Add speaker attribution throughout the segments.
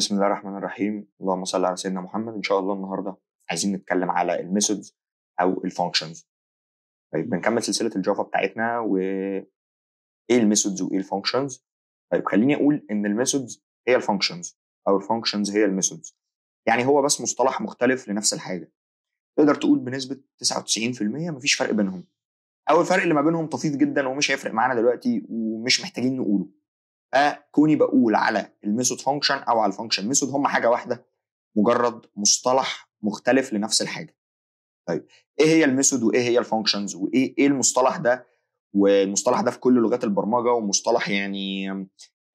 Speaker 1: بسم الله الرحمن الرحيم اللهم صل على سيدنا محمد ان شاء الله النهارده عايزين نتكلم على الميثودز او الفانكشنز طيب بنكمل سلسله الجافا بتاعتنا و ايه الميثودز وايه الفانكشنز طيب خليني اقول ان الميثودز هي الفانكشنز او الفانكشنز هي الميثودز يعني هو بس مصطلح مختلف لنفس الحاجه تقدر تقول بنسبه 99% مفيش فرق بينهم او الفرق اللي ما بينهم طفيف جدا ومش هيفرق معانا دلوقتي ومش محتاجين نقوله فكوني بقول على الميثود فانكشن او على الفانكشن ميثود هم حاجه واحده مجرد مصطلح مختلف لنفس الحاجه طيب ايه هي الميثود وايه هي الفانكشنز وايه ايه المصطلح ده والمصطلح ده في كل لغات البرمجه ومصطلح يعني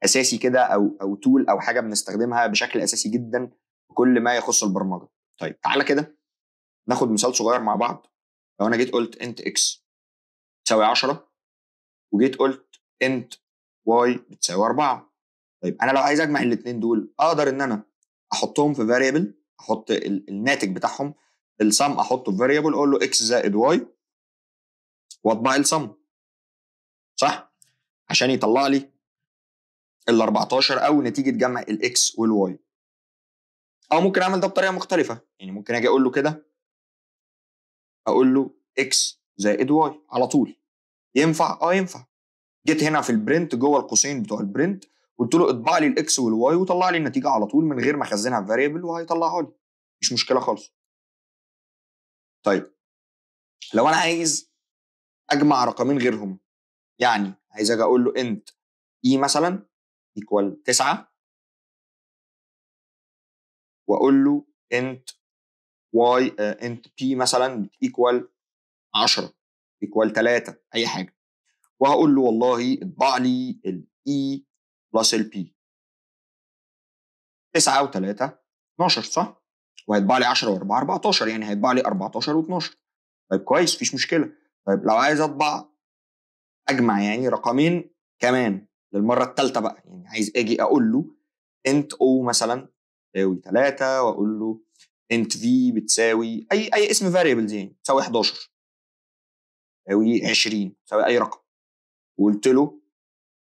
Speaker 1: اساسي كده او او تول او حاجه بنستخدمها بشكل اساسي جدا في كل ما يخص البرمجه طيب تعالى كده ناخد مثال صغير مع بعض لو انا جيت قلت انت اكس تساوي 10 وجيت قلت انت واي بتساوي 4 طيب انا لو عايز اجمع الاثنين دول اقدر ان انا احطهم في فاريبل احط الناتج بتاعهم السم احطه في فاريبل اقول له اكس زائد واي واطبع السم صح عشان يطلع لي ال 14 او نتيجه جمع الاكس والواي او ممكن اعمل ده بطريقه مختلفه يعني ممكن اجي اقول له كده اقول له اكس زائد واي على طول ينفع اه ينفع جيت هنا في البرنت جوه القوسين بتوع البرنت قلت له اطبع لي الاكس والواي وطلع لي النتيجه على طول من غير ما اخزنها في فاريبل وهيطلعها لي مش مشكله خالص طيب لو انا عايز اجمع رقمين غيرهم يعني عايز اجي اقول له انت اي e مثلا ايكوال 9 واقول له انت واي انت بي مثلا ايكوال 10 ايكوال 3 اي حاجه وهقول له والله اطبع لي الاي بلس البي 9 و3 12 صح؟ وهيطبع لي 10 و4 14 يعني هيطبع لي 14 و12 طيب كويس مفيش مشكله طيب لو عايز اطبع اجمع يعني رقمين كمان للمره الثالثه بقى يعني عايز اجي اقول له انت او مثلا تساوي 3 واقول له انت في بتساوي اي اي اسم فاريبلز يعني تساوي 11 تساوي 20 تساوي اي رقم وقلت له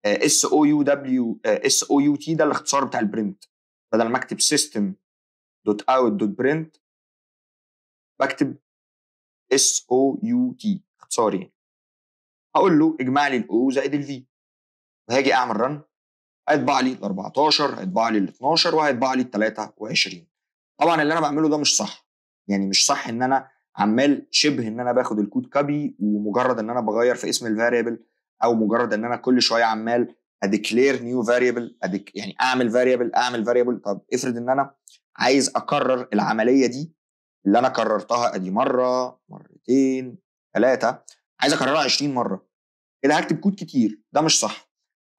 Speaker 1: اس او يو دبليو اس او يو تي ده الاختصار بتاع البرنت بدل ما اكتب سيستم دوت اوت دوت برنت بكتب اس او يو تي اختصار يعني هقول له اجمع لي الاو زائد الفي وهاجي اعمل رن هيطبع لي ال 14 هيطبع لي ال 12 وهيطبع لي ال 23 طبعا اللي انا بعمله ده مش صح يعني مش صح ان انا عمال شبه ان انا باخد الكود كابي ومجرد ان انا بغير في اسم الفاريبل او مجرد ان انا كل شويه عمال اديكلير نيو فاريبل يعني اعمل فاريبل اعمل فاريبل طب افرض ان انا عايز اكرر العمليه دي اللي انا كررتها ادي مره مرتين ثلاثه عايز اكررها 20 مره كده إيه هكتب كود كتير ده مش صح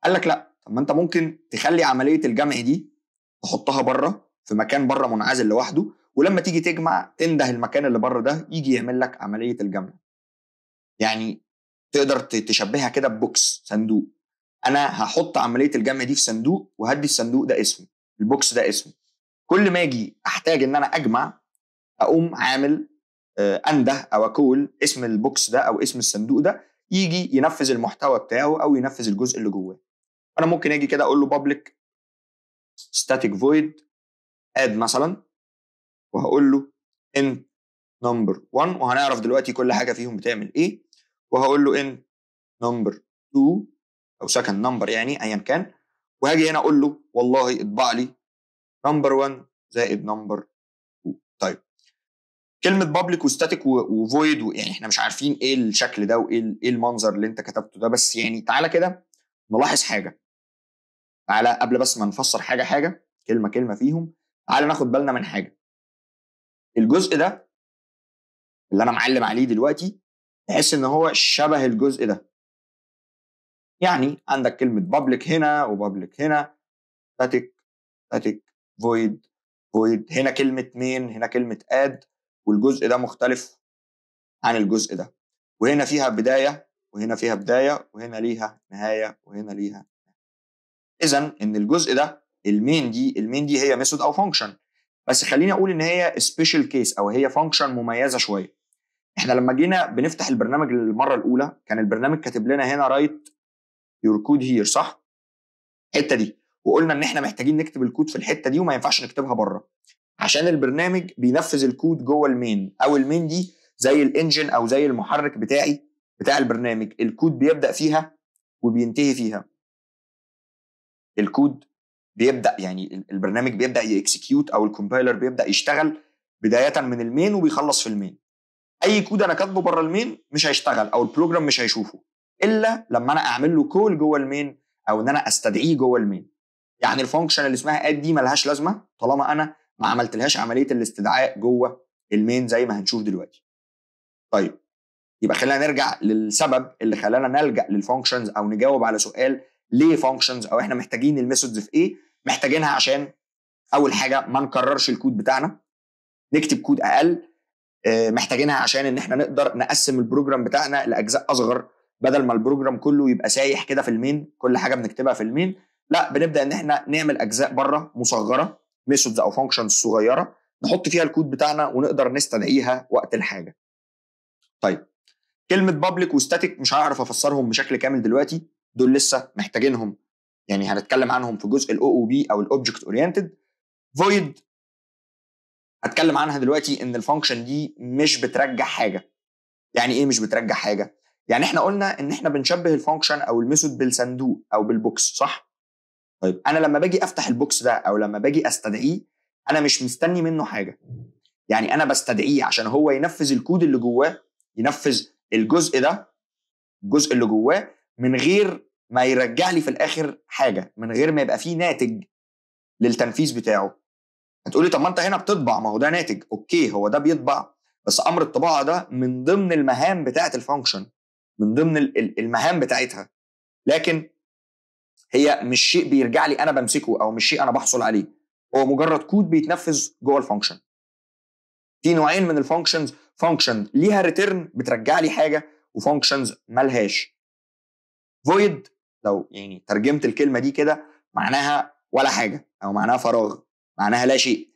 Speaker 1: قال لك لا طب ما انت ممكن تخلي عمليه الجمع دي تحطها بره في مكان بره منعزل لوحده ولما تيجي تجمع تنده المكان اللي بره ده يجي يعمل لك عمليه الجمع يعني تقدر تشبهها كده ببوكس صندوق انا هحط عمليه الجمع دي في صندوق وهدي الصندوق ده اسمه البوكس ده اسمه كل ما اجي احتاج ان انا اجمع اقوم عامل آه، انده او اكول اسم البوكس ده او اسم الصندوق ده يجي ينفذ المحتوى بتاعه او ينفذ الجزء اللي جواه انا ممكن اجي كده اقول له public static void add مثلا وهقول له int number 1 وهنعرف دلوقتي كل حاجه فيهم بتعمل ايه وهقول له ان نمبر 2 او سكند نمبر يعني ايا كان وهاجي هنا اقول له والله اطبع لي نمبر 1 زائد نمبر 2 طيب كلمه بابليك وستاتيك وفويد يعني احنا مش عارفين ايه الشكل ده وايه إيه المنظر اللي انت كتبته ده بس يعني تعالى كده نلاحظ حاجه تعالى قبل بس ما نفسر حاجه حاجه كلمه كلمه فيهم تعالى ناخد بالنا من حاجه الجزء ده اللي انا معلم عليه دلوقتي بحيث ان هو شبه الجزء ده يعني عندك كلمه public هنا public هنا static static void void هنا كلمه مين هنا كلمه add والجزء ده مختلف عن الجزء ده وهنا فيها بدايه وهنا فيها بدايه وهنا ليها نهايه وهنا ليها اذا ان الجزء ده المين دي المين دي هي ميثود او فانكشن بس خليني اقول ان هي سبيشال كيس او هي فانكشن مميزه شويه احنا لما جينا بنفتح البرنامج للمره الاولى كان البرنامج كاتب لنا هنا رايت يور كود هير صح الحته دي وقلنا ان احنا محتاجين نكتب الكود في الحته دي وما ينفعش نكتبها بره عشان البرنامج بينفذ الكود جوه المين او المين دي زي الانجن او زي المحرك بتاعي بتاع البرنامج الكود بيبدا فيها وبينتهي فيها الكود بيبدا يعني البرنامج بيبدا يكسكيوت او الكومبايلر بيبدا يشتغل بدايه من المين وبيخلص في المين اي كود انا كاتبه بره المين مش هيشتغل او البروجرام مش هيشوفه الا لما انا اعمل له كول جوه المين او ان انا استدعيه جوه المين يعني الفانكشن اللي اسمها اد دي ملهاش لازمه طالما انا ما عملتلهاش عمليه الاستدعاء جوه المين زي ما هنشوف دلوقتي طيب يبقى خلينا نرجع للسبب اللي خلانا نلجا للفانكشنز او نجاوب على سؤال ليه فانكشنز او احنا محتاجين الميثودز في ايه محتاجينها عشان اول حاجه ما نكررش الكود بتاعنا نكتب كود اقل آه، محتاجينها عشان ان احنا نقدر نقسم البروجرام بتاعنا لاجزاء اصغر بدل ما البروجرام كله يبقى سايح كده في المين كل حاجه بنكتبها في المين لا بنبدا ان احنا نعمل اجزاء بره مصغره ميثودز او فانكشنز صغيره نحط فيها الكود بتاعنا ونقدر نستدعيها وقت الحاجه طيب كلمه بابليك وستاتيك مش هعرف افسرهم بشكل كامل دلوقتي دول لسه محتاجينهم يعني هنتكلم عنهم في جزء الاو او بي او الاوبجكت اورينتد فويد هتكلم عنها دلوقتي ان الفانكشن دي مش بترجع حاجه يعني ايه مش بترجع حاجه يعني احنا قلنا ان احنا بنشبه الفانكشن او الميثود بالصندوق او بالبوكس صح طيب انا لما باجي افتح البوكس ده او لما باجي استدعيه انا مش مستني منه حاجه يعني انا بستدعيه عشان هو ينفذ الكود اللي جواه ينفذ الجزء ده الجزء اللي جواه من غير ما يرجع لي في الاخر حاجه من غير ما يبقى فيه ناتج للتنفيذ بتاعه هتقولي طب ما انت هنا بتطبع ما هو ده ناتج اوكي هو ده بيطبع بس امر الطباعه ده من ضمن المهام بتاعه الفانكشن من ضمن المهام بتاعتها لكن هي مش شيء بيرجع لي انا بمسكه او مش شيء انا بحصل عليه هو مجرد كود بيتنفذ جوه الفانكشن في نوعين من الفانكشنز فانكشن ليها ريتيرن بترجع لي حاجه وفانكشنز مالهاش فويد لو يعني ترجمت الكلمه دي كده معناها ولا حاجه او معناها فراغ معناها لا شيء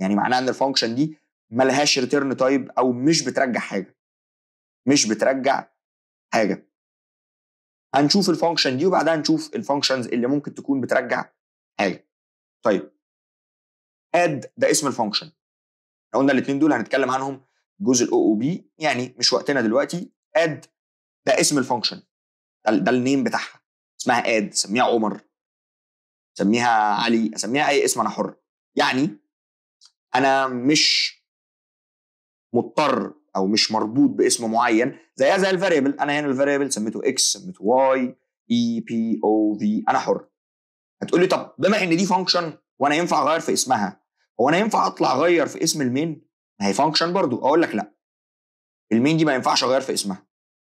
Speaker 1: يعني معناها ان الفانكشن دي ملهاش ريتيرن تايب او مش بترجع حاجه مش بترجع حاجه هنشوف الفانكشن دي وبعدها نشوف الفانكشنز اللي ممكن تكون بترجع حاجه طيب اد ده اسم الفانكشن قلنا الاثنين دول هنتكلم عنهم جزء الاو او بي يعني مش وقتنا دلوقتي اد ده اسم الفانكشن ده, ده النيم بتاعها اسمها اد سميها عمر سميها علي اسميها اي اسم انا حر يعني انا مش مضطر او مش مربوط باسم معين زيها زي الفاريبل انا هنا الفاريبل سميته اكس سميته واي اي بي او في انا حر هتقول لي طب بما ان دي فانكشن وانا ينفع اغير في اسمها هو انا ينفع اطلع اغير في اسم المين ما هي فانكشن برضو اقول لك لا المين دي ما ينفعش اغير في اسمها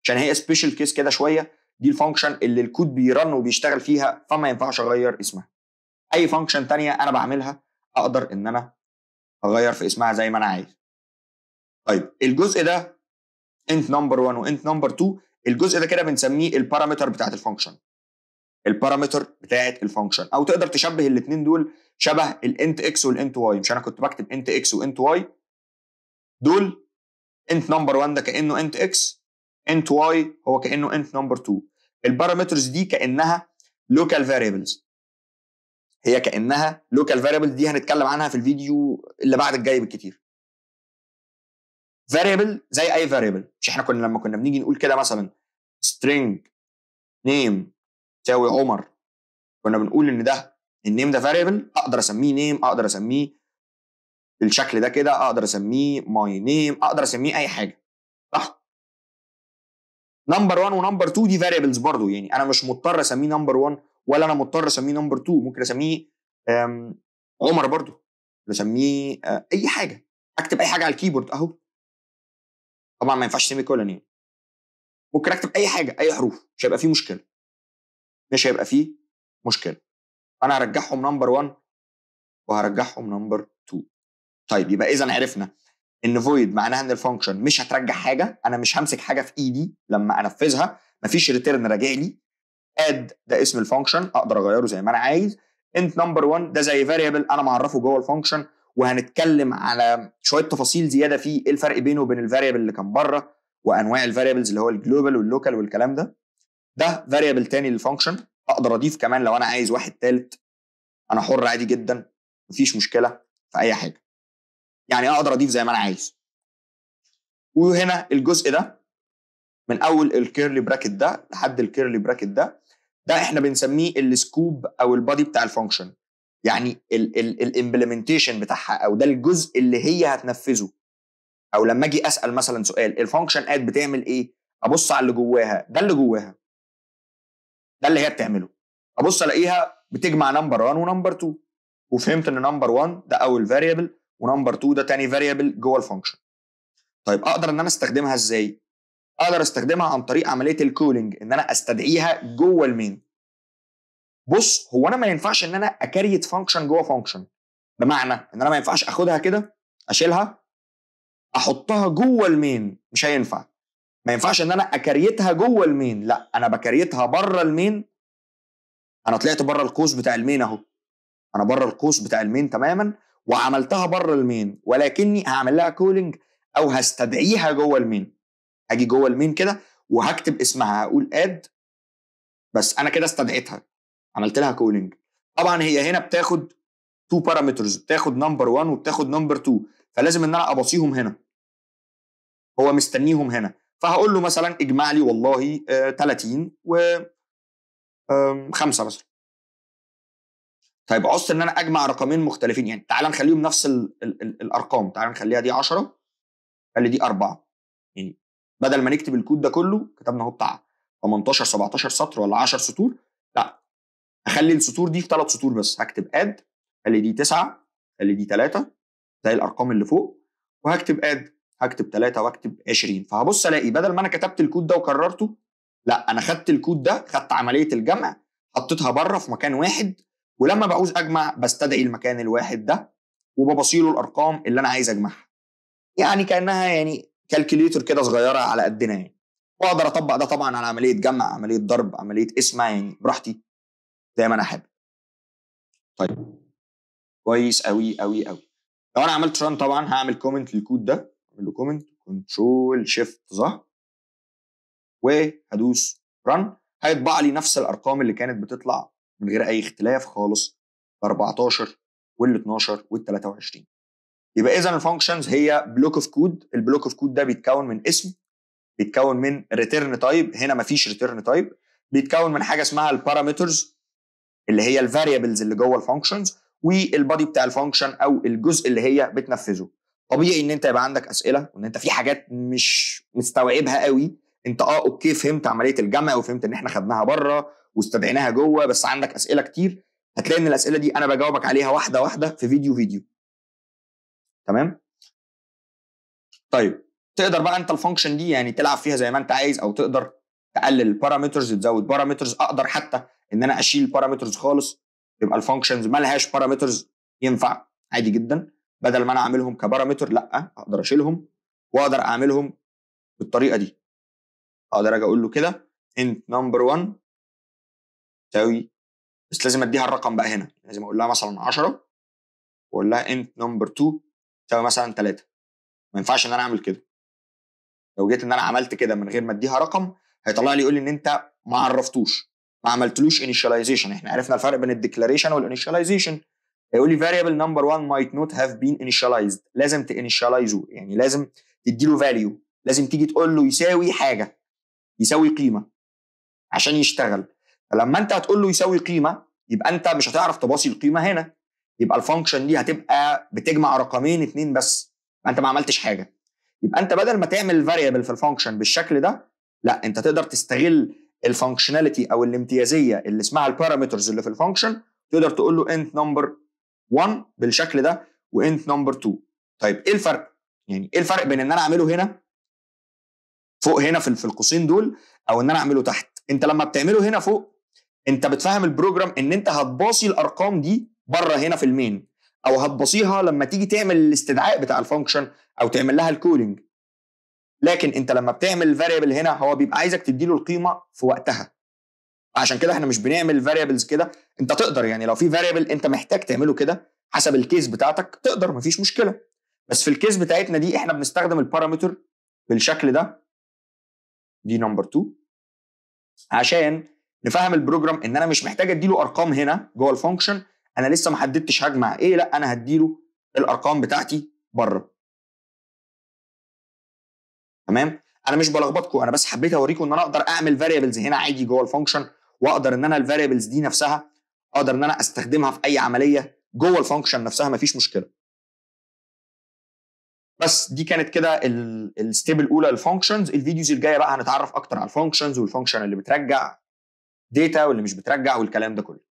Speaker 1: عشان هي سبيشال كيس كده شويه دي الفانكشن اللي الكود بيرن وبيشتغل فيها فما ينفعش اغير اسمها اي فانكشن تانية انا بعملها اقدر ان انا اغير في اسمها زي ما انا عايز طيب الجزء ده انت نمبر 1 وانت نمبر 2 الجزء ده كده بنسميه البارامتر بتاعت الفانكشن البارامتر بتاعت الفانكشن او تقدر تشبه الاثنين دول شبه الانت اكس والانت واي مش انا كنت بكتب انت اكس وانت واي دول انت نمبر 1 ده كانه انت اكس انت واي هو كانه انت نمبر 2 البارامترز دي كانها لوكال فاريبلز هي كانها لوكال فاريبل دي هنتكلم عنها في الفيديو اللي بعد الجاي بالكتير فاريبل زي اي فاريبل مش احنا كنا لما كنا بنيجي نقول كده مثلا string نيم تساوي عمر كنا بنقول ان ده النيم ده فاريبل اقدر اسميه نيم اقدر اسميه بالشكل ده كده اقدر اسميه ماي نيم اقدر اسميه اي حاجه صح نمبر 1 ونمبر 2 دي فاريبلز برضو يعني انا مش مضطر اسميه نمبر 1 ولا انا مضطر اسميه نمبر 2 ممكن اسميه عمر برضو اسميه آه، اي حاجه اكتب اي حاجه على الكيبورد اهو طبعا ما ينفعش سيمي كولن يعني ممكن اكتب اي حاجه اي حروف مش هيبقى فيه مشكله مش هيبقى فيه مشكله انا هرجعهم نمبر 1 وهرجعهم نمبر 2 طيب يبقى اذا عرفنا ان فويد معناها ان الفانكشن مش هترجع حاجه انا مش همسك حاجه في ايدي لما انفذها مفيش ريتيرن راجع لي اد ده اسم الفانكشن اقدر اغيره زي ما انا عايز انت نمبر 1 ده زي فاريبل انا معرفه جوه الفانكشن وهنتكلم على شويه تفاصيل زياده فيه ايه الفرق بينه وبين الفاريبل اللي كان بره وانواع الفاريبلز اللي هو الجلوبال واللوكال والكلام ده ده فاريبل تاني للفانكشن اقدر اضيف كمان لو انا عايز واحد تالت انا حر عادي جدا مفيش مشكله في اي حاجه يعني اقدر اضيف زي ما انا عايز وهنا الجزء ده من اول الكيرلي براكت ده لحد الكيرلي براكت ده ده احنا بنسميه السكوب او البادي بتاع الفانكشن يعني الامبلمنتيشن بتاعها او ده الجزء اللي هي هتنفذه او لما اجي اسال مثلا سؤال الفانكشن اد بتعمل ايه ابص على اللي جواها ده اللي جواها ده اللي هي بتعمله ابص الاقيها بتجمع نمبر 1 ونمبر 2 وفهمت ان نمبر 1 ده اول فاريبل ونمبر 2 ده تاني فاريبل جوه الفانكشن طيب اقدر ان انا استخدمها ازاي اقدر استخدمها عن طريق عمليه الكولينج ان انا استدعيها جوه المين بص هو انا ما ينفعش ان انا اكريت فانكشن جوه فانكشن بمعنى ان انا ما ينفعش اخدها كده اشيلها احطها جوه المين مش هينفع ما ينفعش ان انا اكريتها جوه المين لا انا بكريتها بره المين انا طلعت بره القوس بتاع المين اهو انا بره القوس بتاع المين تماما وعملتها بره المين ولكني هعمل لها كولينج او هستدعيها جوه المين هاجي جوه المين كده وهكتب اسمها هقول اد بس انا كده استدعيتها عملت لها كولينج طبعا هي هنا بتاخد تو بارامترز بتاخد نمبر 1 وبتاخد نمبر 2 فلازم ان انا ابصيهم هنا هو مستنيهم هنا فهقول له مثلا اجمع لي والله 30 آه، و 5 مثلا طيب عصت ان انا اجمع رقمين مختلفين يعني تعال نخليهم نفس الـ الـ الـ الارقام تعال نخليها دي 10 خلي دي 4 بدل ما نكتب الكود ده كله كتبنا اهو بتاع 18 17 سطر ولا 10 سطور لا اخلي السطور دي في ثلاث سطور بس هكتب اد اللي دي 9 اللي دي 3 زي الارقام اللي فوق وهكتب اد هكتب 3 واكتب 20 فهبص الاقي بدل ما انا كتبت الكود ده وكررته لا انا خدت الكود ده خدت عمليه الجمع حطيتها بره في مكان واحد ولما بعوز اجمع بستدعي المكان الواحد ده وببصيله الارقام اللي انا عايز اجمعها يعني كانها يعني كالكوليتور كده صغيره على قدنا يعني واقدر اطبق ده طبعا على عمليه جمع عمليه ضرب عمليه اسمع يعني براحتي زي ما انا حابب طيب كويس قوي قوي قوي لو انا عملت ران طبعا هعمل كومنت للكود ده اعمل له كومنت كنترول شيفت ظهر وهدوس ران هيطبع لي نفس الارقام اللي كانت بتطلع من غير اي اختلاف خالص 14 وال 12 وال 23 يبقى اذا الفانكشنز هي بلوك اوف كود البلوك اوف كود ده بيتكون من اسم بيتكون من ريتيرن تايب هنا مفيش ريتيرن تايب بيتكون من حاجه اسمها البارامترز اللي هي الفاريبلز اللي جوه الفانكشنز والبادي بتاع الفانكشن او الجزء اللي هي بتنفذه طبيعي ان انت يبقى عندك اسئله وان انت في حاجات مش مستوعبها قوي انت اه اوكي فهمت عمليه الجمع وفهمت ان احنا خدناها بره واستدعيناها جوه بس عندك اسئله كتير هتلاقي ان الاسئله دي انا بجاوبك عليها واحده واحده في فيديو فيديو تمام طيب تقدر بقى انت الفانكشن دي يعني تلعب فيها زي ما انت عايز او تقدر تقلل البارامترز تزود بارامترز اقدر حتى ان انا اشيل بارامترز خالص يبقى الفانكشنز مالهاش بارامترز ينفع عادي جدا بدل ما انا اعملهم كبارامتر لا اقدر اشيلهم واقدر اعملهم بالطريقه دي اقدر اجي اقول له كده انت نمبر 1 تساوي بس لازم اديها الرقم بقى هنا لازم اقول لها مثلا 10 واقول لها انت نمبر 2 تساوي مثلا 3 ما ينفعش ان انا اعمل كده لو جيت ان انا عملت كده من غير ما اديها رقم هيطلع لي يقول لي ان انت ما عرفتوش ما عملتلوش initialization احنا عرفنا الفرق بين الديكلاريشن والانيشاليزيشن هيقول لي variable number 1 might not have been initialized لازم تinitialize يعني لازم تديله value لازم تيجي تقول له يساوي حاجه يساوي قيمه عشان يشتغل فلما انت هتقول له يساوي قيمه يبقى انت مش هتعرف تباصي القيمه هنا يبقى الفانكشن دي هتبقى بتجمع رقمين اتنين بس انت ما عملتش حاجه يبقى انت بدل ما تعمل فاريبل في الفانكشن بالشكل ده لا انت تقدر تستغل الفانكشناليتي او الامتيازيه اللي اسمها البارامترز اللي في الفانكشن تقدر تقول له انت نمبر 1 بالشكل ده وانت نمبر 2 طيب ايه الفرق يعني ايه الفرق بين ان انا اعمله هنا فوق هنا في في القوسين دول او ان انا اعمله تحت انت لما بتعمله هنا فوق انت بتفهم البروجرام ان انت هتباصي الارقام دي بره هنا في المين او هتبصيها لما تيجي تعمل الاستدعاء بتاع الفانكشن او تعمل لها الكولينج لكن انت لما بتعمل الفاريبل هنا هو بيبقى عايزك تدي له القيمه في وقتها عشان كده احنا مش بنعمل فاريبلز كده انت تقدر يعني لو في فاريبل انت محتاج تعمله كده حسب الكيس بتاعتك تقدر مفيش مشكله بس في الكيس بتاعتنا دي احنا بنستخدم البارامتر بالشكل ده دي نمبر 2 عشان نفهم البروجرام ان انا مش محتاج اديله ارقام هنا جوه الفانكشن انا لسه ما حددتش هجمع ايه لا انا هديله الارقام بتاعتي بره تمام انا مش بلخبطكم انا بس حبيت اوريكم ان انا اقدر اعمل فاريبلز هنا عادي جوه الفانكشن واقدر ان انا الفاريبلز دي نفسها اقدر ان انا استخدمها في اي عمليه جوه الفانكشن نفسها مفيش مشكله بس دي كانت كده الستيب الاولى للفانكشنز الفيديوز الجايه بقى هنتعرف اكتر على الفانكشنز والفانكشن اللي بترجع داتا واللي مش بترجع والكلام ده كله